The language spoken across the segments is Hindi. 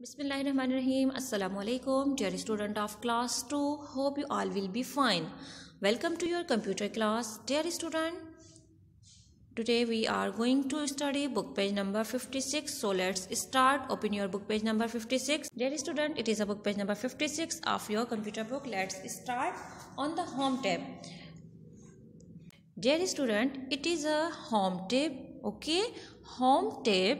Bismillahirrahmanirrahim. Assalamu alaikum, dear student of class 2. Hope you all will be fine. Welcome to your computer class, dear student. Today we are going to study book page number 56. So let's start. Open your book page number 56. Dear student, it is a book page number 56 of your computer book. Let's start on the home tab. Dear student, it is a home tab. Okay, home tab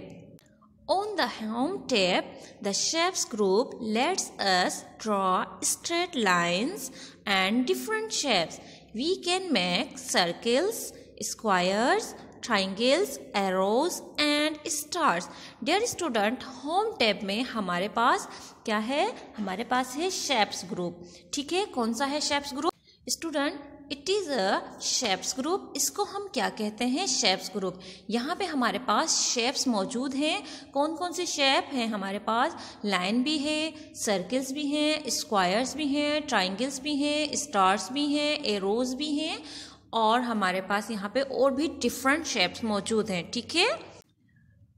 On the home tape, the shapes group lets us draw straight lines and different shapes. We can make circles, squares, triangles, arrows and stars. Dear student, home tab में हमारे पास क्या है हमारे पास है shapes group. ठीक है कौन सा है shapes group? Student, it is a shapes group इसको हम क्या कहते हैं शेप्स ग्रुप यहाँ पे हमारे पास शेप्स मौजूद हैं कौन कौन से शेप हैं हमारे पास लाइन भी है सर्कल्स भी हैं स्क्वायर्स भी हैं ट्राइंगल्स भी हैं स्टार्स भी हैं एरोज भी हैं और हमारे पास यहाँ पे और भी डिफरेंट शेप्स मौजूद हैं ठीक है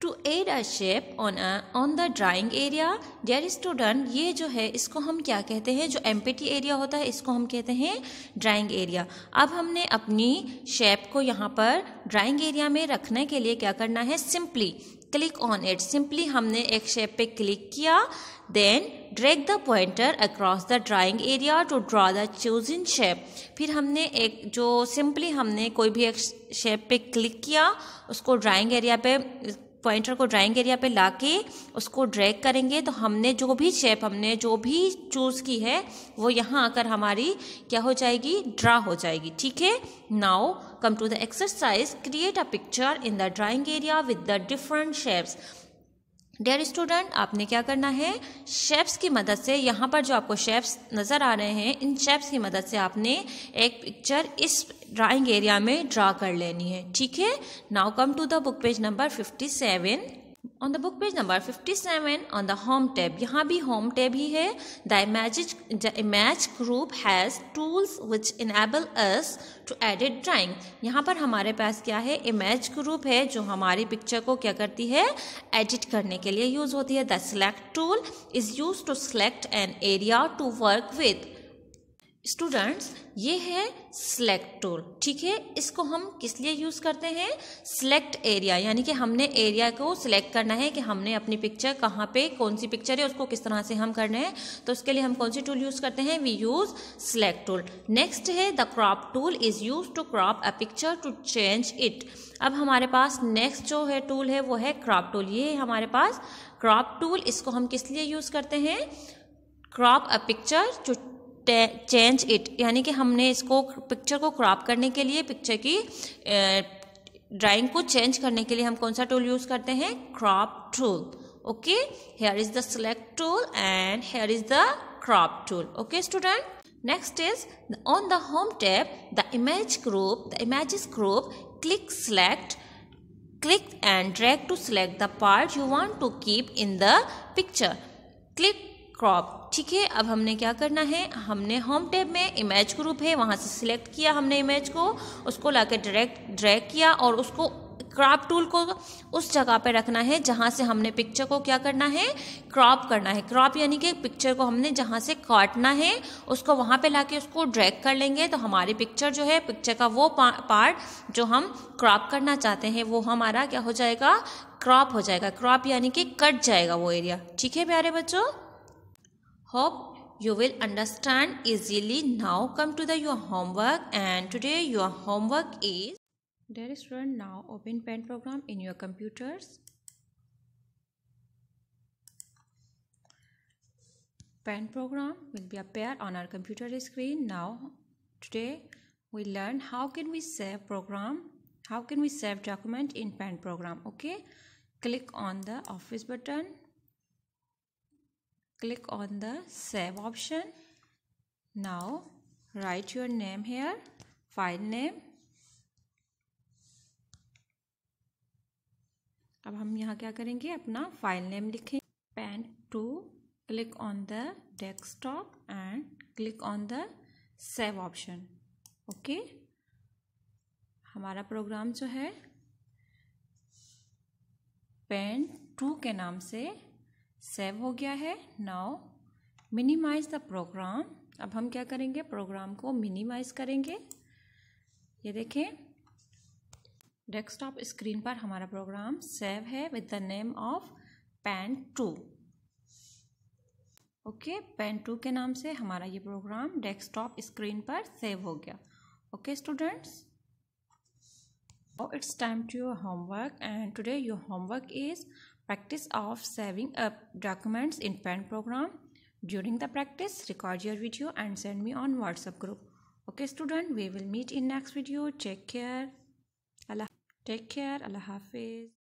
to add a shape on on the drawing area dear student ये जो है इसको हम क्या कहते हैं जो एम्पिटी एरिया होता है इसको हम कहते हैं ड्राइंग एरिया अब हमने अपनी शेप को यहाँ पर ड्राइंग एरिया में रखने के लिए क्या करना है simply click on it simply हमने एक शेप पे क्लिक किया then drag the pointer across the drawing area to draw the in shape फिर हमने एक जो सिंपली हमने कोई भी एक शेप पे क्लिक किया उसको ड्राइंग एरिया पे पॉइंटर को ड्राइंग एरिया पे लाके उसको ड्रैग करेंगे तो हमने जो भी शेप हमने जो भी चूज़ की है वो यहाँ आकर हमारी क्या हो जाएगी ड्रा हो जाएगी ठीक है now come to the exercise create a picture in the drawing area with the different shapes dear student आपने क्या करना है शेप्स की मदद से यहाँ पर जो आपको शेप्स नज़र आ रहे हैं इन शेप्स की मदद से आपने एक पिक्चर इस ड्राइंग एरिया में ड्रा कर लेनी है ठीक है now come to the book page number fifty seven on the book page number 57 on the home tab यहाँ भी होम टैब ही है the image the image group has tools which enable us to edit drawing यहाँ पर हमारे पास क्या है इमेज ग्रुप है जो हमारी पिक्चर को क्या करती है एडिट करने के लिए यूज़ होती है the select tool is use to select an area to work with students ये है सेलेक्ट टूल ठीक है इसको हम किस लिए यूज़ करते हैं सिलेक्ट एरिया यानी कि हमने एरिया को सिलेक्ट करना है कि हमने अपनी पिक्चर कहाँ पे कौन सी पिक्चर है उसको किस तरह से हम करना है तो उसके लिए हम कौन सी टूल यूज़ करते हैं we use select tool next है the crop tool is use to crop a picture to change it अब हमारे पास नेक्स्ट जो है टूल है वो है क्रॉप टूल ये हमारे पास क्रॉप टूल इसको हम किस लिए यूज़ करते हैं crop a picture to change it यानी कि हमने इसको पिक्चर को क्रॉप करने के लिए पिक्चर की ड्राइंग को चेंज करने के लिए हम कौन सा टूल यूज करते हैं crop tool okay here is the select tool and here is the crop tool okay student next is on the home tab the image group the image group click select click and drag to select the part you want to keep in the picture click crop ठीक है अब हमने क्या करना है हमने होम टैब में इमेज ग्रुप है वहाँ से सिलेक्ट किया हमने इमेज को उसको लाके डायरेक्ट ड्रैग किया और उसको क्रॉप टूल को उस जगह पे रखना है जहाँ से हमने पिक्चर को क्या करना है क्रॉप करना है क्रॉप यानी कि पिक्चर को हमने जहाँ से काटना है उसको वहाँ पे लाके उसको ड्रैग कर लेंगे तो हमारी पिक्चर जो है पिक्चर का वो पार्ट जो हम क्रॉप करना चाहते हैं वो हमारा क्या हो जाएगा क्रॉप हो जाएगा क्रॉप यानी कि कट जाएगा वो एरिया ठीक है प्यारे बच्चों Hope you will understand easily. Now come to the your homework and today your homework is Dear student, now open pen program in your computers. Pen program will be appear on our computer screen. Now today we learn how can we save program, how can we save document in pen program. Okay, click on the office button click on the save option now write your name here file name अब हम यहाँ क्या करेंगे अपना फाइल नेम लिखेंगे pen two click on the desktop and click on the save option okay हमारा प्रोग्राम जो है पेन टू के नाम से सेव हो गया है नाउ मिनिमाइज द प्रोग्राम अब हम क्या करेंगे प्रोग्राम को मिनिमाइज करेंगे ये देखें डेस्कटॉप स्क्रीन पर हमारा प्रोग्राम सेव है with the name of pan two okay pan two के नाम से हमारा ये प्रोग्राम डेस्कटॉप स्क्रीन पर सेव हो गया okay students it's time to your homework and and your homework is Practice of saving up documents in PEN program. During the practice, record your video and send me on WhatsApp group. Okay student, we will meet in next video. Take care. Allah. Take care. Allah Hafiz.